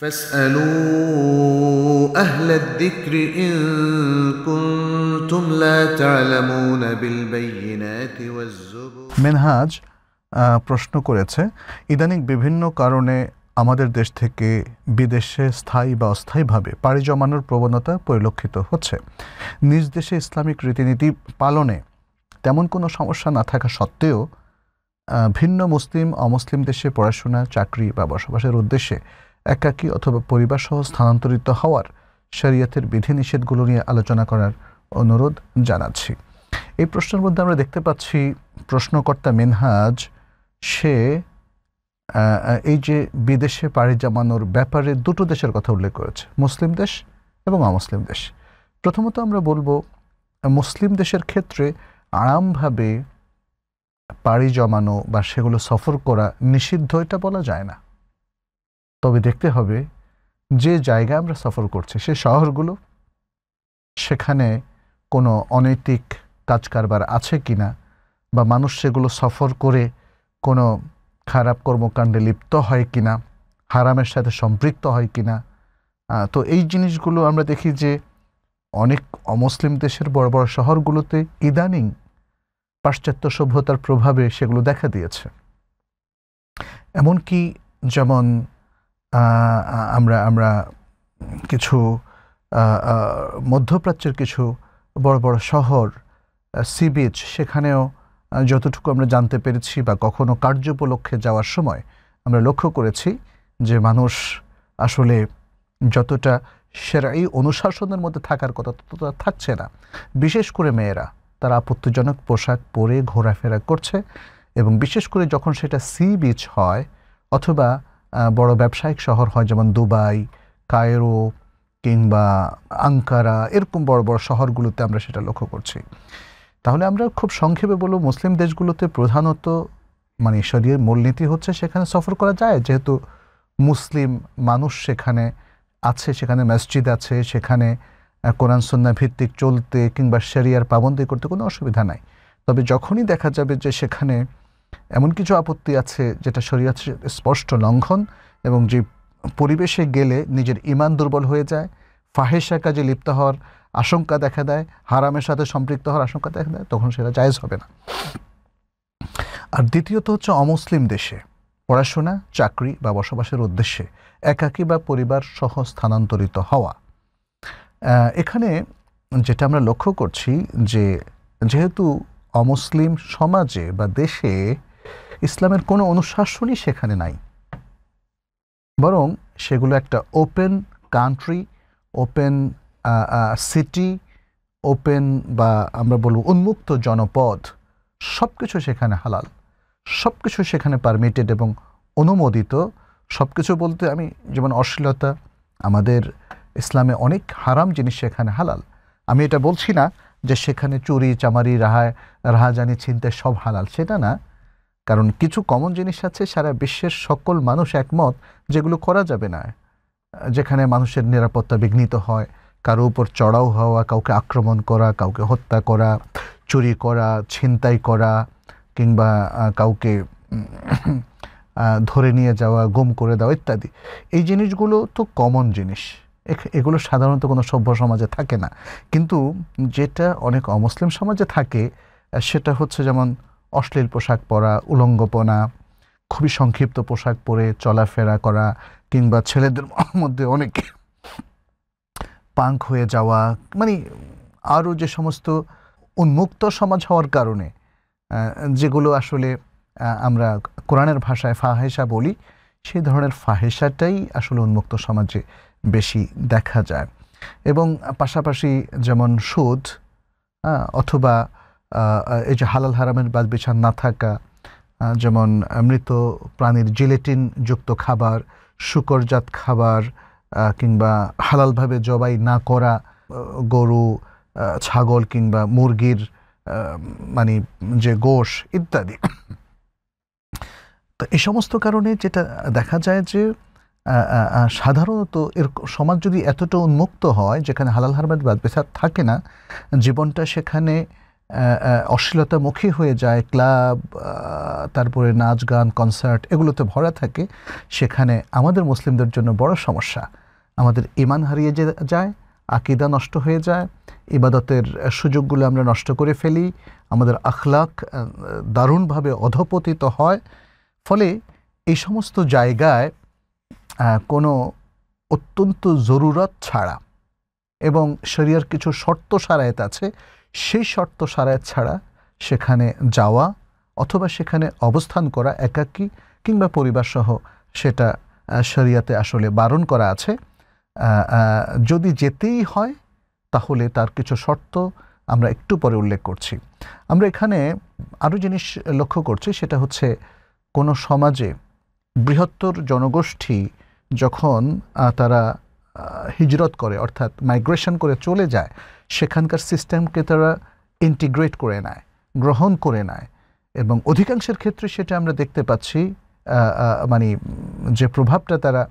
فاسألوا أهل الذكر إن كنتم لا تعلمون بالبينات والزبر منهاج প্রশ্ন করেছে ইদানিং বিভিন্ন কারণে আমাদের দেশ থেকে বিদেশে স্থায়ী বা অস্থায়ীভাবে পাড়ি জমানোর প্রবণতা পরিলক্ষিত হচ্ছে নিজ দেশে ইসলামিক রীতিনীতি পালনে তেমন কোনো সমস্যা না থাকা সত্ত্বেও ভিন্ন মুসলিম অমুসলিম দেশে পড়াশোনা চাকরি বা বসবাসের উদ্দেশ্যে একাকী অথবা পরিবারসহ স্থানান্তরিত হওয়ার শরীয়তের বিধিনিষেধগুলো নিয়ে আলোচনা করার অনুরোধ জানাচ্ছি এই প্রশ্নের মধ্যে আমরা দেখতে পাচ্ছি প্রশ্নকর্তা মিনহাজ সে এই যে বিদেশে পাড়ি জমানোর ব্যাপারে দুটো দেশের কথা উল্লেখ করেছে মুসলিম দেশ এবং অমুসলিম দেশ প্রথমত আমরা বলবো মুসলিম দেশের ক্ষেত্রে আরামভাবে পাড়ি জমানো বা সেগুলো সফর করা নিষিদ্ধ এটা বলা যায় না তবে দেখতে হবে যে জায়গা আমরা সফর করছি সে শহরগুলো সেখানে কোনো অনৈতিক কাজ কারবার আছে কি না বা মানুষ সেগুলো সফর করে কোনো খারাপ কর্মকাণ্ডে লিপ্ত হয় কি না হারামের সাথে সম্পৃক্ত হয় কি না তো এই জিনিসগুলো আমরা দেখি যে অনেক অমুসলিম দেশের বড় বড় শহরগুলোতে ইদানিং পাশ্চাত্য সভ্যতার প্রভাবে সেগুলো দেখা দিয়েছে এমনকি যেমন আমরা আমরা কিছু মধ্যপ্রাচ্যের কিছু বড় বড় শহর সি বিচ সেখানেও যতটুকু আমরা জানতে পেরেছি বা কখনো কার্য উপলক্ষে যাওয়ার সময় আমরা লক্ষ্য করেছি যে মানুষ আসলে যতটা সেরাই অনুশাসনের মধ্যে থাকার কথা ততটা থাকছে না বিশেষ করে মেয়েরা তারা আপত্তিজনক পোশাক পরে ঘোরাফেরা করছে এবং বিশেষ করে যখন সেটা সি বিচ হয় অথবা বড় ব্যবসায়িক শহর হয় যেমন দুবাই কায়রো কিংবা আঙ্কারা এরকম বড় বড় শহরগুলোতে আমরা সেটা লক্ষ্য করছি তাহলে আমরা খুব সংক্ষেপে বলব মুসলিম দেশগুলোতে প্রধানত মানে ঈশ্বরীয় মূলনীতি হচ্ছে সেখানে সফর করা যায় যেহেতু মুসলিম মানুষ সেখানে আছে সেখানে মসজিদ আছে সেখানে কোরআন সন্না ভিত্তিক চলতে কিংবা শেরিয়ার পাবন্দি করতে কোনো অসুবিধা নাই তবে যখনই দেখা যাবে যে সেখানে এমন কিছু আপত্তি আছে যেটা শরীয়ত স্পষ্ট লঙ্ঘন এবং যে পরিবেশে গেলে নিজের ইমান দুর্বল হয়ে যায় ফাহেসা কাজে লিপ্ত হওয়ার আশঙ্কা দেখা দেয় হারামের সাথে সম্পৃক্ত হওয়ার আশঙ্কা দেখা দেয় তখন সেটা জায়জ হবে না আর দ্বিতীয়ত হচ্ছে অমুসলিম দেশে পড়াশোনা চাকরি বা বসবাসের উদ্দেশ্যে একাকী বা পরিবার সহ স্থানান্তরিত হওয়া এখানে যেটা আমরা লক্ষ্য করছি যে যেহেতু অমুসলিম সমাজে বা দেশে ইসলামের কোনো অনুশাসনই সেখানে নাই বরং সেগুলো একটা open country open city open বা আমরা বলব উন্মুক্ত জনপদ সব কিছু সেখানে হালাল সব কিছু সেখানে পারমিটেড এবং অনুমোদিত সব কিছু বলতে আমি যেমন অশ্লীলতা আমাদের ইসলামে অনেক হারাম জিনিস সেখানে হালাল আমি এটা বলছি না যে সেখানে চুরি চামারি রাহা রাহাজানি চিনতে সব হালাল সেটা না কারণ কিছু কমন জিনিস আছে সারা বিশ্বের সকল মানুষ একমত যেগুলো করা যাবে না যেখানে মানুষের নিরাপত্তা বিঘ্নিত হয় কারো উপর চড়াও হওয়া কাউকে আক্রমণ করা কাউকে হত্যা করা চুরি করা ছিনতাই করা কিংবা কাউকে ধরে নিয়ে যাওয়া গুম করে দেওয়া ইত্যাদি এই জিনিসগুলো তো কমন জিনিস এগুলো সাধারণত কোনো সভ্য সমাজে থাকে না কিন্তু যেটা অনেক অমুসলিম সমাজে থাকে সেটা হচ্ছে যেমন অশ্লীল পোশাক পরা উলঙ্গপনা খুবই সংক্ষিপ্ত পোশাক পরে চলাফেরা করা কিংবা ছেলেদের মধ্যে অনেক পাঙ্ক হয়ে যাওয়া মানে আরও যে সমস্ত উন্মুক্ত সমাজ হওয়ার কারণে যেগুলো আসলে আমরা কোরআনের ভাষায় ফাহেসা বলি সেই ধরনের ফাহেসাটাই আসলে উন্মুক্ত সমাজে বেশি দেখা যায় এবং পাশাপাশি যেমন সুদ অথবা এই যে হালাল হারামের বাদ বিচার না থাকা যেমন মৃত প্রাণীর জিলেটিন যুক্ত খাবার শুকরজাত খাবার কিংবা হালালভাবে জবাই না করা গরু ছাগল কিংবা মুরগির মানে যে গোষ ইত্যাদি তো এই সমস্ত কারণে যেটা দেখা যায় যে সাধারণত এর সমাজ যদি এতটা উন্মুক্ত হয় যেখানে হালাল হারামের বাদ বেসার থাকে না জীবনটা সেখানে অশ্লীলতামুখী হয়ে যায় ক্লাব তারপরে নাচ গান কনসার্ট এগুলোতে ভরা থাকে সেখানে আমাদের মুসলিমদের জন্য বড় সমস্যা আমাদের ইমান হারিয়ে যায় আকিদা নষ্ট হয়ে যায় ইবাদতের সুযোগগুলো আমরা নষ্ট করে ফেলি আমাদের আখলাক দারুণভাবে অধপতিত হয় ফলে এই সমস্ত জায়গায় কোনো অত্যন্ত জরুরত ছাড়া এবং শরিয়ার কিছু শর্ত সারায়ত আছে সেই শর্ত সারায় ছাড়া সেখানে যাওয়া অথবা সেখানে অবস্থান করা একাকী কিংবা পরিবারসহ সেটা শরিয়াতে আসলে বারণ করা আছে যদি যেতেই হয় তাহলে তার কিছু শর্ত আমরা একটু পরে উল্লেখ করছি আমরা এখানে আরও জিনিস লক্ষ্য করছি সেটা হচ্ছে কোনো সমাজে বৃহত্তর জনগোষ্ঠী যখন তারা হিজরত করে অর্থাৎ মাইগ্রেশন করে চলে যায় সেখানকার সিস্টেমকে তারা ইন্টিগ্রেট করে নেয় গ্রহণ করে নেয় এবং অধিকাংশের ক্ষেত্রে সেটা আমরা দেখতে পাচ্ছি মানে যে প্রভাবটা তারা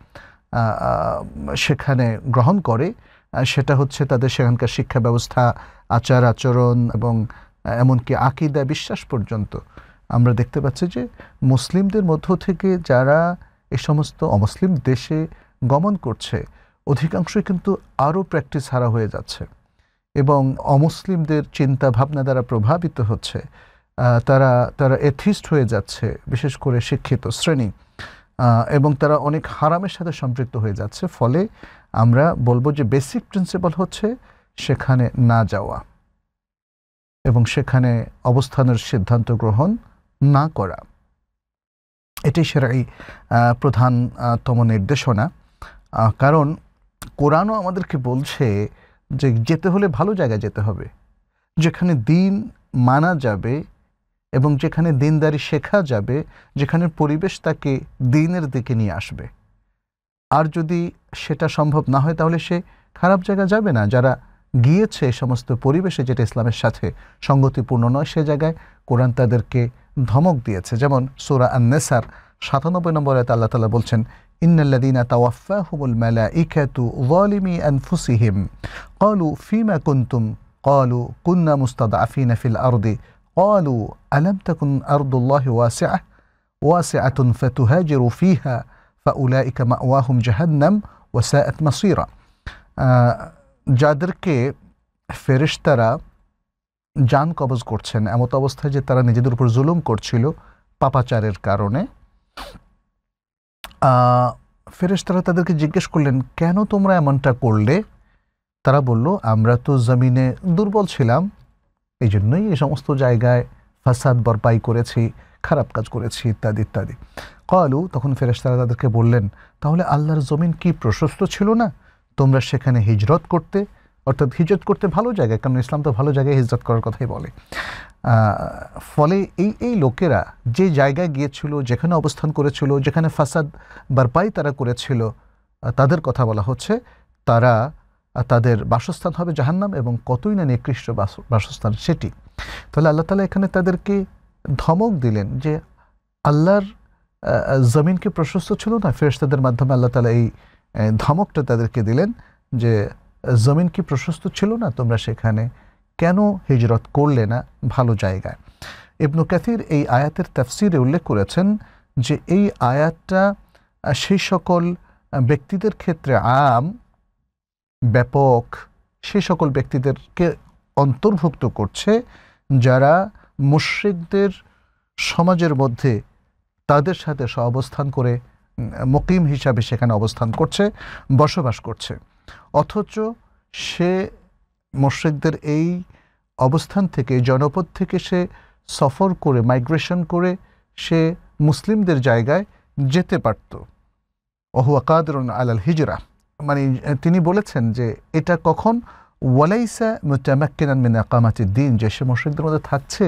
সেখানে গ্রহণ করে সেটা হচ্ছে তাদের সেখানকার শিক্ষা ব্যবস্থা আচার আচরণ এবং এমনকি আকিদা বিশ্বাস পর্যন্ত আমরা দেখতে পাচ্ছি যে মুসলিমদের মধ্য থেকে যারা এ সমস্ত অমুসলিম দেশে গমন করছে অধিকাংশই কিন্তু আরও প্র্যাকটিস হারা হয়ে যাচ্ছে এবং অমুসলিমদের চিন্তা ভাবনা দ্বারা প্রভাবিত হচ্ছে তারা তারা এথিস্ট হয়ে যাচ্ছে বিশেষ করে শিক্ষিত শ্রেণী এবং তারা অনেক হারামের সাথে সম্পৃক্ত হয়ে যাচ্ছে ফলে আমরা বলবো যে বেসিক প্রিন্সিপাল হচ্ছে সেখানে না যাওয়া এবং সেখানে অবস্থানের সিদ্ধান্ত গ্রহণ না করা এটি সেরাই প্রধানতম নির্দেশনা কারণ কোরআনও আমাদেরকে বলছে যে যেতে হলে ভালো জায়গায় যেতে হবে যেখানে দিন মানা যাবে এবং যেখানে দিনদারি শেখা যাবে যেখানে পরিবেশ তাকে দিনের দিকে নিয়ে আসবে আর যদি সেটা সম্ভব না হয় তাহলে সে খারাপ জায়গা যাবে না যারা গিয়েছে সমস্ত পরিবেশে যেটা ইসলামের সাথে সঙ্গতিপূর্ণ নয় সে জায়গায় কোরআন তাদেরকে ধমক দিয়েছে যেমন সোরা আন্নেসার সাতানব্বই নম্বরে তাল্লাহ তালা বলছেন إن الذين توفاهم الملائكة ظالمي أنفسهم قالوا فيما كنتم قالوا كنا مستضعفين في الأرض قالوا ألم تكن أرض الله واسعة واسعة فتهاجر فيها فأولئك مأواهم جهنم وساءت مصيرا যাদেরকে آه، কে ফেরিস্তারা যান কবজ করছেন এমত অবস্থায় যে তারা নিজেদের উপর জুলুম করছিল পাপাচারের কারণে ফেরেশতারা তাদেরকে জিজ্ঞেস করলেন কেন তোমরা এমনটা করলে তারা বলল আমরা তো জমিনে দুর্বল ছিলাম এই জন্যই এই সমস্ত জায়গায় ফাসাদ বরপাই করেছি খারাপ কাজ করেছি ইত্যাদি ইত্যাদি কলু তখন ফেরেশতারা তাদেরকে বললেন তাহলে আল্লাহর জমিন কি প্রশস্ত ছিল না তোমরা সেখানে হিজরত করতে অর্থাৎ হিজরত করতে ভালো জায়গায় কারণ ইসলাম তো ভালো জায়গায় হিজরত করার কথাই বলে ফলে এই এই লোকেরা যে জায়গায় গিয়েছিল যেখানে অবস্থান করেছিল যেখানে ফাসাদ বারপাই তারা করেছিল তাদের কথা বলা হচ্ছে তারা তাদের বাসস্থান হবে জাহান্নাম এবং কতই না নিকৃষ্ট বাসস্থান সেটি তাহলে আল্লাহ তালা এখানে তাদেরকে ধমক দিলেন যে আল্লাহর জমিনকে প্রশস্ত ছিল না ফেরস্তাদের মাধ্যমে আল্লাহ তালা এই ধমকটা তাদেরকে দিলেন যে জমিন কি প্রশস্ত ছিল না তোমরা সেখানে কেন হিজরত করলে না ভালো জায়গায় ইবনু কাসির এই আয়াতের তাফসিরে উল্লেখ করেছেন যে এই আয়াতটা সেই সকল ব্যক্তিদের ক্ষেত্রে আম ব্যাপক সেই সকল ব্যক্তিদেরকে অন্তর্ভুক্ত করছে যারা মুশ্রিকদের সমাজের মধ্যে তাদের সাথে অবস্থান করে মকিম হিসাবে সেখানে অবস্থান করছে বসবাস করছে অথচ সে মোর্শেকদের এই অবস্থান থেকে জনপদ থেকে সে সফর করে মাইগ্রেশন করে সে মুসলিমদের জায়গায় যেতে পারত ওহুয়া কাদরুন আলাল হিজরা মানে তিনি বলেছেন যে এটা কখন ওয়ালাইসা মুতামাক্কিনান মিন আকামাতি দিন যে সে মসজিদদের মধ্যে থাকছে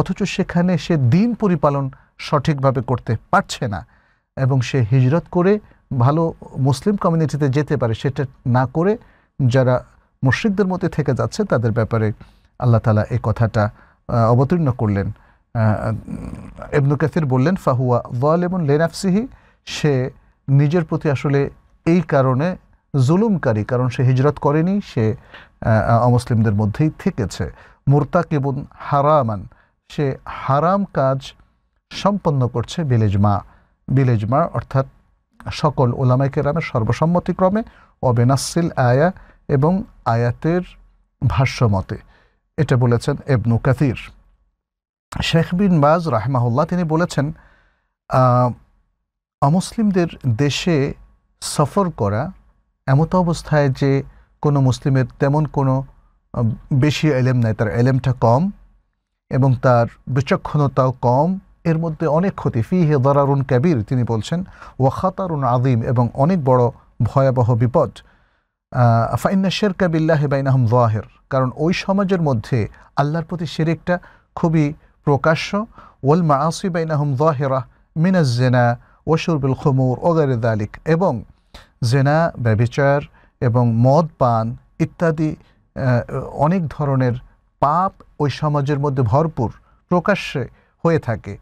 অথচ সেখানে সে দিন পরিপালন সঠিকভাবে করতে পারছে না এবং সে হিজরত করে ভালো মুসলিম কমিউনিটিতে যেতে পারে সেটা না করে যারা মুর্শিদদের মধ্যে থেকে যাচ্ছে তাদের ব্যাপারে আল্লাহ তালা এই কথাটা অবতীর্ণ করলেন এবনু কাসির বললেন ফাহুয়া ওয়ালেমন লেনাফসিহি সে নিজের প্রতি আসলে এই কারণে জুলুমকারী কারণ সে হিজরত করেনি সে অমুসলিমদের মধ্যেই থেকেছে মোরতা কেবন হারামান সে হারাম কাজ সম্পন্ন করছে বিলেজমা বিলেজমা অর্থাৎ সকল ওলামাইকেরামের সর্বসম্মতিক্রমে অবেনাসিল আয়া এবং আয়াতের ভাষ্যমতে এটা বলেছেন এবনু কাতির শেখ বিন বাজ রাহমাহুল্লাহ তিনি বলেছেন অমুসলিমদের দেশে সফর করা এমত অবস্থায় যে কোনো মুসলিমের তেমন কোনো বেশি এলেম নাই তার এলেমটা কম এবং তার বিচক্ষণতাও কম এর মধ্যে অনেক ক্ষতি ফি হে দরারুন কাবির তিনি বলছেন ওয়াখাতারুন আদিম এবং অনেক বড় ভয়াবহ বিপদ ফাইনা শেরকা বিল্লাহে বাইনাহম জাহের কারণ ওই সমাজের মধ্যে আল্লাহর প্রতি শিরিকটা খুবই প্রকাশ্য ওয়াল মাসি বাইনাহম জাহেরা মিনাজ জেনা ওসুরবুল খমুর ওগার দালিক এবং জেনা ব্যবিচার এবং মদ পান ইত্যাদি অনেক ধরনের পাপ ওই সমাজের মধ্যে ভরপুর প্রকাশ্যে হয়ে থাকে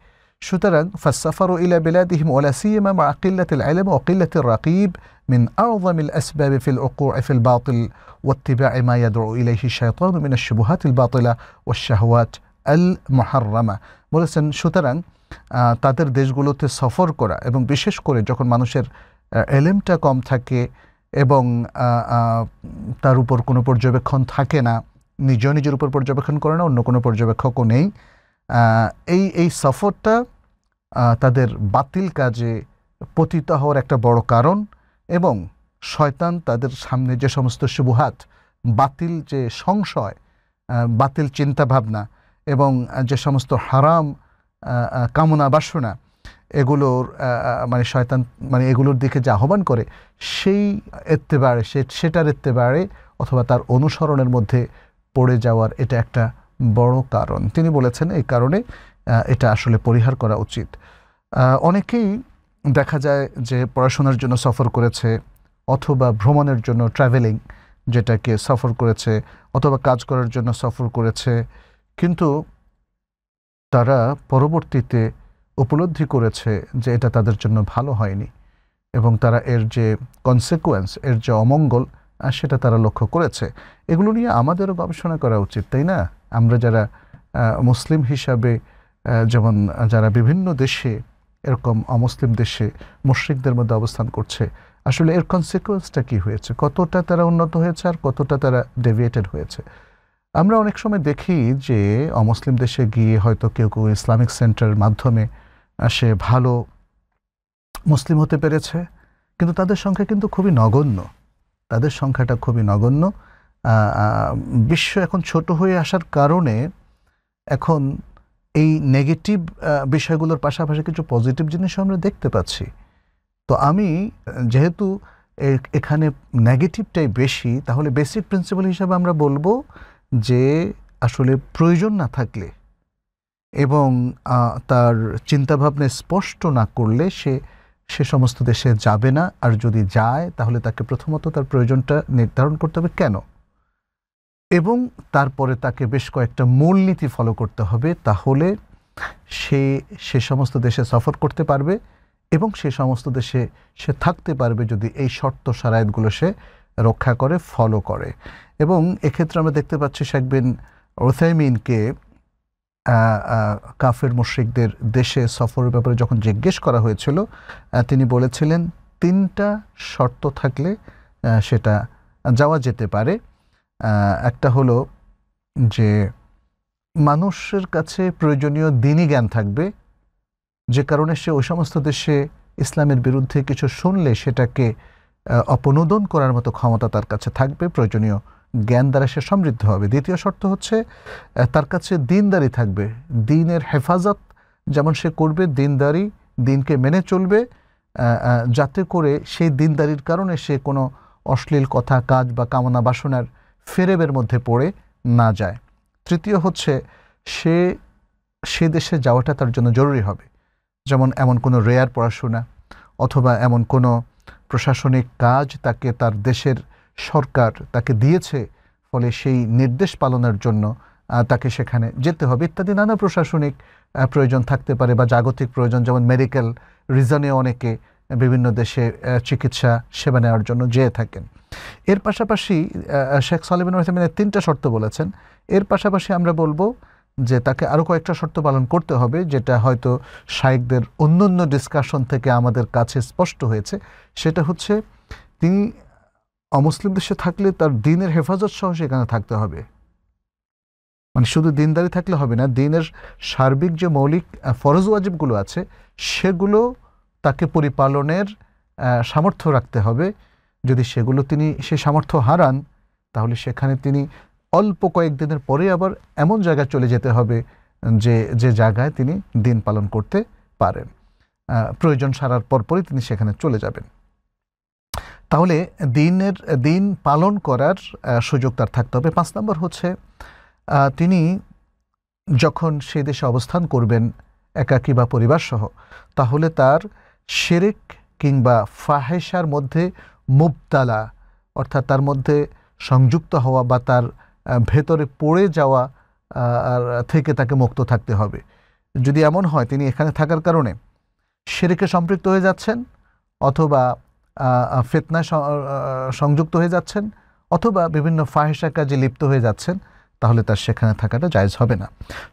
شترا فالسفر إلى بلادهم ولا سيما مع قلة العلم وقلة الرقيب من أعظم الأسباب في الوقوع في الباطل واتباع ما يدعو إليه الشيطان من الشبهات الباطلة والشهوات المحرمة বলেছেন সুতরাং آه، তাদের দেশগুলোতে সফর করা এবং বিশেষ করে যখন মানুষের এলেমটা কম থাকে এবং তার উপর কোনো পর্যবেক্ষণ থাকে না নিজ নিজের উপর পর্যবেক্ষণ করে না অন্য কোনো পর্যবেক্ষকও নেই এই এই সফরটা তাদের বাতিল কাজে পতিত হওয়ার একটা বড় কারণ এবং শয়তান তাদের সামনে যে সমস্ত সুবুহাত বাতিল যে সংশয় বাতিল চিন্তাভাবনা এবং যে সমস্ত হারাম কামনা বাসনা এগুলোর মানে শয়তান মানে এগুলোর দিকে যে আহ্বান করে সেই এত্তেবারে সে সেটার এত্তেবারে অথবা তার অনুসরণের মধ্যে পড়ে যাওয়ার এটা একটা বড় কারণ তিনি বলেছেন এই কারণে এটা আসলে পরিহার করা উচিত অনেকেই দেখা যায় যে পড়াশোনার জন্য সফর করেছে অথবা ভ্রমণের জন্য ট্রাভেলিং যেটাকে সফর করেছে অথবা কাজ করার জন্য সফর করেছে কিন্তু তারা পরবর্তীতে উপলব্ধি করেছে যে এটা তাদের জন্য ভালো হয়নি এবং তারা এর যে কনসিকুয়েন্স এর যে অমঙ্গল সেটা তারা লক্ষ্য করেছে এগুলো নিয়ে আমাদেরও গবেষণা করা উচিত তাই না আমরা যারা মুসলিম হিসাবে যেমন যারা বিভিন্ন দেশে এরকম অমুসলিম দেশে মুশ্রিকদের মধ্যে অবস্থান করছে আসলে এর কনসিকুয়েন্সটা কি হয়েছে কতটা তারা উন্নত হয়েছে আর কতটা তারা ডেভিয়েটেড হয়েছে আমরা অনেক সময় দেখি যে অমুসলিম দেশে গিয়ে হয়তো কেউ কেউ ইসলামিক সেন্টারের মাধ্যমে সে ভালো মুসলিম হতে পেরেছে কিন্তু তাদের সংখ্যা কিন্তু খুবই নগণ্য তাদের সংখ্যাটা খুবই নগণ্য বিশ্ব এখন ছোট হয়ে আসার কারণে এখন এই নেগেটিভ বিষয়গুলোর পাশাপাশি কিছু পজিটিভ জিনিসও আমরা দেখতে পাচ্ছি তো আমি যেহেতু এখানে নেগেটিভটাই বেশি তাহলে বেসিক প্রিন্সিপাল হিসাবে আমরা বলবো যে আসলে প্রয়োজন না থাকলে এবং তার চিন্তাভাবনা স্পষ্ট না করলে সে সে সমস্ত দেশে যাবে না আর যদি যায় তাহলে তাকে প্রথমত তার প্রয়োজনটা নির্ধারণ করতে হবে কেন এবং তারপরে তাকে বেশ কয়েকটা মূলনীতি ফলো করতে হবে তাহলে সে সে সমস্ত দেশে সফর করতে পারবে এবং সে সমস্ত দেশে সে থাকতে পারবে যদি এই শর্ত সারায়তগুলো সে রক্ষা করে ফলো করে এবং এক্ষেত্রে আমরা দেখতে পাচ্ছি শেখ ওসাইমিনকে কাফের মুশ্রিকদের দেশে সফরের ব্যাপারে যখন জিজ্ঞেস করা হয়েছিল তিনি বলেছিলেন তিনটা শর্ত থাকলে সেটা যাওয়া যেতে পারে একটা হলো যে মানুষের কাছে প্রয়োজনীয় দিনই জ্ঞান থাকবে যে কারণে সে ওই সমস্ত দেশে ইসলামের বিরুদ্ধে কিছু শুনলে সেটাকে অপনোদন করার মতো ক্ষমতা তার কাছে থাকবে প্রয়োজনীয় জ্ঞান দ্বারা সে সমৃদ্ধ হবে দ্বিতীয় শর্ত হচ্ছে তার কাছে দিনদারি থাকবে দিনের হেফাজত যেমন সে করবে দিনদারি দিনকে মেনে চলবে যাতে করে সেই দিনদারির কারণে সে কোনো অশ্লীল কথা কাজ বা কামনা বাসনার ফেরেবের মধ্যে পড়ে না যায় তৃতীয় হচ্ছে সে সে দেশে যাওয়াটা তার জন্য জরুরি হবে যেমন এমন কোনো রেয়ার পড়াশোনা অথবা এমন কোনো প্রশাসনিক কাজ তাকে তার দেশের সরকার তাকে দিয়েছে ফলে সেই নির্দেশ পালনের জন্য তাকে সেখানে যেতে হবে ইত্যাদি নানা প্রশাসনিক প্রয়োজন থাকতে পারে বা জাগতিক প্রয়োজন যেমন মেডিকেল রিজনে অনেকে বিভিন্ন দেশে চিকিৎসা সেবা নেওয়ার জন্য যেয়ে থাকেন এর পাশাপাশি শেখ সালিবিন ওসেমিনের তিনটা শর্ত বলেছেন এর পাশাপাশি আমরা বলবো যে তাকে আরও কয়েকটা শর্ত পালন করতে হবে যেটা হয়তো অন্য অন্য ডিসকাশন থেকে আমাদের কাছে স্পষ্ট হয়েছে সেটা হচ্ছে তিনি অমুসলিম দেশে থাকলে তার দিনের হেফাজত সহ সেখানে থাকতে হবে মানে শুধু দিনদারি থাকলে হবে না দিনের সার্বিক যে মৌলিক ফরজ ওয়াজিবগুলো আছে সেগুলো তাকে পরিপালনের সামর্থ্য রাখতে হবে যদি সেগুলো তিনি সে সামর্থ্য হারান তাহলে সেখানে তিনি অল্প কয়েকদিনের পরে আবার এমন জায়গায় চলে যেতে হবে যে যে জায়গায় তিনি দিন পালন করতে পারেন প্রয়োজন সারার পরপরই তিনি সেখানে চলে যাবেন তাহলে দিনের দিন পালন করার সুযোগ তার থাকতে হবে পাঁচ নম্বর হচ্ছে তিনি যখন সে দেশে অবস্থান করবেন একাকী বা পরিবারসহ তাহলে তার শেরেক কিংবা ফাহেসার মধ্যে মুবতালা অর্থাৎ তার মধ্যে সংযুক্ত হওয়া বা তার ভেতরে পড়ে যাওয়া থেকে তাকে মুক্ত থাকতে হবে যদি এমন হয় তিনি এখানে থাকার কারণে শেরেকে সম্পৃক্ত হয়ে যাচ্ছেন অথবা ফেতনায় সংযুক্ত হয়ে যাচ্ছেন অথবা বিভিন্ন ফাহেসা কাজে লিপ্ত হয়ে যাচ্ছেন তাহলে তার সেখানে থাকাটা জায়জ হবে না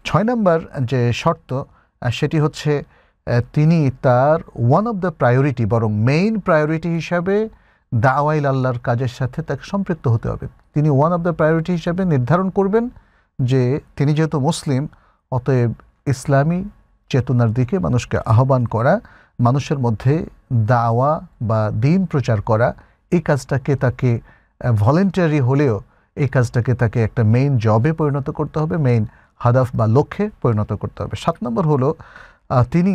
ছয় নম্বর যে শর্ত সেটি হচ্ছে তিনি তার ওয়ান অফ দ্য প্রায়োরিটি বরং মেইন প্রায়োরিটি হিসাবে দাওয়াইল আল্লাহর কাজের সাথে তাকে সম্পৃক্ত হতে হবে তিনি ওয়ান অফ দ্য প্রায়োরিটি হিসাবে নির্ধারণ করবেন যে তিনি যেহেতু মুসলিম অতএব ইসলামী চেতনার দিকে মানুষকে আহ্বান করা মানুষের মধ্যে দাওয়া বা দিন প্রচার করা এই কাজটাকে তাকে ভলেন্টারি হলেও এই কাজটাকে তাকে একটা মেইন জবে পরিণত করতে হবে মেইন হাদাফ বা লক্ষ্যে পরিণত করতে হবে সাত নম্বর হলো তিনি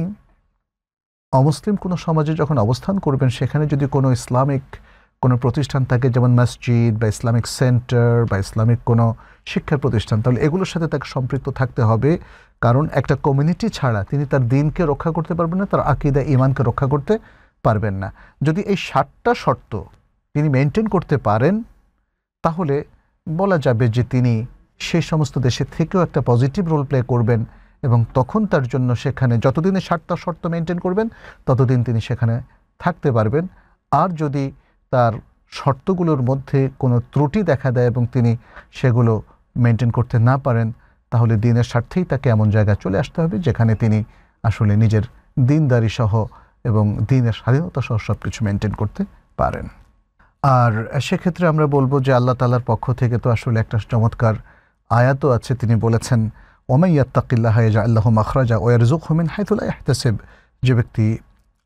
অমুসলিম কোনো সমাজে যখন অবস্থান করবেন সেখানে যদি কোনো ইসলামিক কোনো প্রতিষ্ঠান থাকে যেমন মসজিদ বা ইসলামিক সেন্টার বা ইসলামিক কোনো শিক্ষা প্রতিষ্ঠান তাহলে এগুলোর সাথে তাকে সম্পৃক্ত থাকতে হবে কারণ একটা কমিউনিটি ছাড়া তিনি তার দিনকে রক্ষা করতে পারবেন না তার আকিদা ইমানকে রক্ষা করতে পারবেন না যদি এই ষাটটা শর্ত তিনি মেনটেন করতে পারেন তাহলে বলা যাবে যে তিনি সেই সমস্ত দেশে থেকেও একটা পজিটিভ রোল প্লে করবেন এবং তখন তার জন্য সেখানে যতদিনে স্বার্থ শর্ত মেনটেন করবেন ততদিন তিনি সেখানে থাকতে পারবেন আর যদি তার শর্তগুলোর মধ্যে কোনো ত্রুটি দেখা দেয় এবং তিনি সেগুলো মেনটেন করতে না পারেন তাহলে দিনের স্বার্থেই তাকে এমন জায়গায় চলে আসতে হবে যেখানে তিনি আসলে নিজের দিনদারি সহ এবং দিনের স্বাধীনতা সহ সব কিছু মেনটেন করতে পারেন আর সেক্ষেত্রে আমরা বলবো যে আল্লাহ তালার পক্ষ থেকে তো আসলে একটা চমৎকার আয়াতও আছে তিনি বলেছেন ওমাই ইয়াত্তাকিল্লাহ ইয়াজাল্লাহ মখরাজা ওয়ারজুক হুমিন হাইতুল্লাহ ইহতাসেব যে ব্যক্তি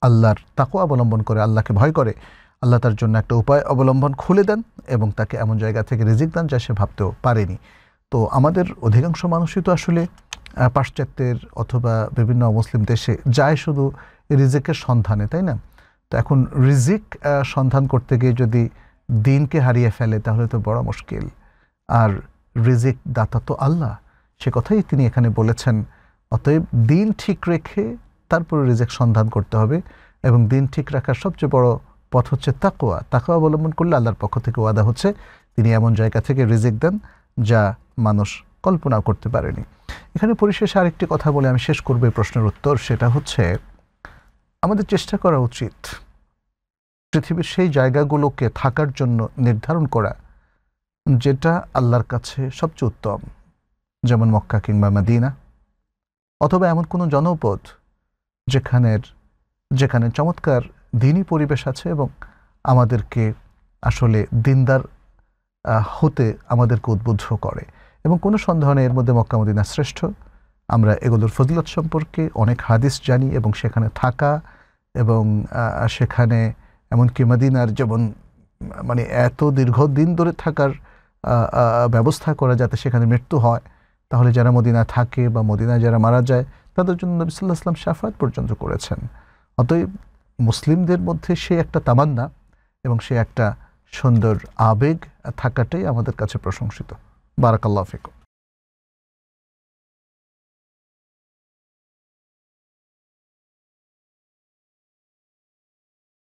আল্লাহর তাকু অবলম্বন করে আল্লাহকে ভয় করে আল্লাহ তার জন্য একটা উপায় অবলম্বন খুলে দেন এবং তাকে এমন জায়গা থেকে রিজিক দেন যা সে ভাবতেও পারেনি তো আমাদের অধিকাংশ মানুষই তো আসলে পাশ্চাত্যের অথবা বিভিন্ন মুসলিম দেশে যায় শুধু রিজিকের সন্ধানে তাই না তো এখন রিজিক সন্ধান করতে গিয়ে যদি দিনকে হারিয়ে ফেলে তাহলে তো বড় মুশকিল আর রিজিক দাতা তো আল্লাহ সে কথাই তিনি এখানে বলেছেন অতএব দিন ঠিক রেখে তারপরে রিজেক্ট সন্ধান করতে হবে এবং দিন ঠিক রাখার সবচেয়ে বড় পথ হচ্ছে তাকোয়া তাকোয়া অবলম্বন করলে আল্লাহর পক্ষ থেকে ওয়াদা হচ্ছে তিনি এমন জায়গা থেকে রিজেক্ট দেন যা মানুষ কল্পনাও করতে পারেনি এখানে পরিশেষে আরেকটি কথা বলে আমি শেষ করবো এই প্রশ্নের উত্তর সেটা হচ্ছে আমাদের চেষ্টা করা উচিত পৃথিবীর সেই জায়গাগুলোকে থাকার জন্য নির্ধারণ করা যেটা আল্লাহর কাছে সবচেয়ে উত্তম যেমন মক্কা কিংবা মাদিনা অথবা এমন কোনো জনপদ যেখানের যেখানে চমৎকার দিনই পরিবেশ আছে এবং আমাদেরকে আসলে দিনদার হতে আমাদেরকে উদ্বুদ্ধ করে এবং কোনো সন্দেহ নেই এর মধ্যে মক্কা মদিনা শ্রেষ্ঠ আমরা এগুলোর ফজিলত সম্পর্কে অনেক হাদিস জানি এবং সেখানে থাকা এবং সেখানে এমনকি মদিনার যেমন মানে এত দীর্ঘদিন ধরে থাকার ব্যবস্থা করা যাতে সেখানে মৃত্যু হয় তাহলে যারা মদিনা থাকে বা মদিনায় যারা মারা যায় তাদের জন্য নবী সাল্লাহ আসলাম সাফাত পর্যন্ত করেছেন অতএব মুসলিমদের মধ্যে সে একটা তামান্না এবং সে একটা সুন্দর আবেগ থাকাটাই আমাদের কাছে প্রশংসিত বারাকাল্লাহ ফিকুম